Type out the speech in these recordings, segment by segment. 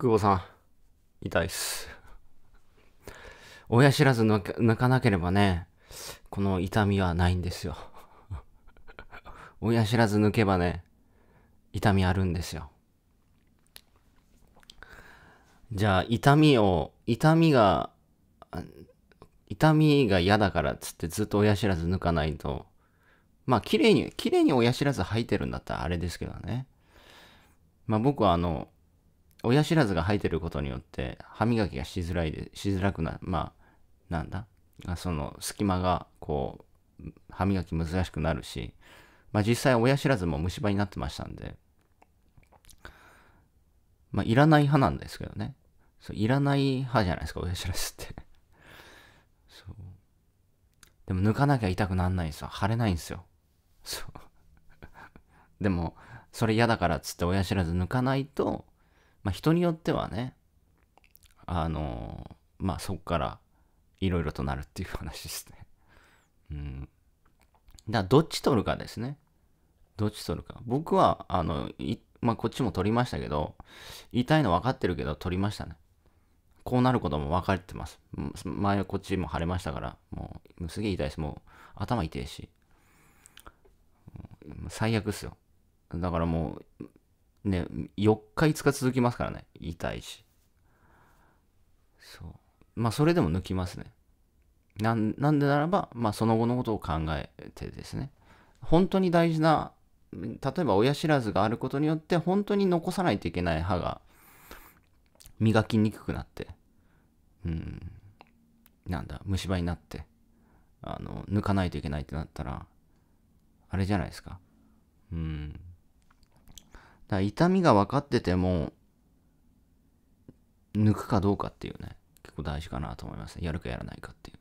久保さん、痛いっす。親知らず抜かなければね、この痛みはないんですよ。親知らず抜けばね、痛みあるんですよ。じゃあ、痛みを、痛みが、痛みが嫌だからっつってずっと親知らず抜かないと、まあ、綺麗に、綺麗に親知らず吐いてるんだったらあれですけどね。まあ、僕はあの、親知らずが生えてることによって歯磨きがしづらいでしづらくなまあなんだその隙間がこう歯磨き難しくなるし、まあ、実際親知らずも虫歯になってましたんで、まあ、いらない歯なんですけどねそういらない歯じゃないですか親知らずって そうでも抜かなきゃ痛くなんないんですよ腫れないんですよそう でもそれ嫌だからっつって親知らず抜かないとまあ、人によってはね、あのまあ、そこからいろいろとなるっていう話ですね。うん。だから、どっち取るかですね。どっち取るか。僕は、あの、まあ、こっちも取りましたけど、痛いの分かってるけど、取りましたね。こうなることも分かってます。前はこっちも腫れましたから、もう、すげえ痛いです。もう、頭痛いし。最悪っすよ。だからもう、ね、4日5日続きますからね。痛いし。そう。まあ、それでも抜きますね。なん、なんでならば、まあ、その後のことを考えてですね。本当に大事な、例えば親知らずがあることによって、本当に残さないといけない歯が、磨きにくくなって、うん、なんだ、虫歯になって、あの、抜かないといけないってなったら、あれじゃないですか。うん。だ痛みが分かってても、抜くかどうかっていうね、結構大事かなと思いますね。やるかやらないかっていう。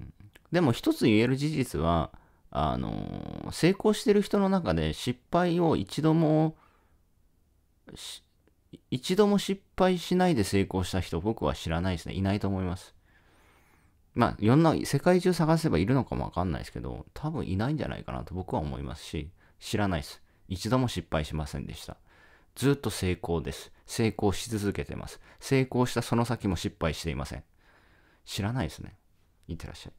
うん、でも一つ言える事実は、あの、成功してる人の中で失敗を一度も、一度も失敗しないで成功した人、僕は知らないですね。いないと思います。まあ、いろんな、世界中探せばいるのかもわかんないですけど、多分いないんじゃないかなと僕は思いますし、知らないです。一度も失敗しませんでした。ずっと成功です。成功し続けてます。成功したその先も失敗していません。知らないですね。いってらっしゃい。